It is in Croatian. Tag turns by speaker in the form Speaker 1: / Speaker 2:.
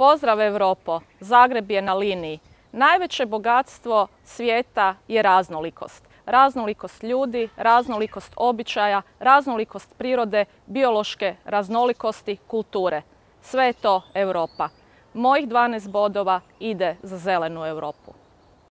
Speaker 1: Pozdrav Evropo, Zagreb je na liniji. Najveće bogatstvo svijeta je raznolikost. Raznolikost ljudi, raznolikost običaja, raznolikost prirode, biološke raznolikosti, kulture. Sve je to Evropa. Mojih 12 bodova ide za zelenu Europu.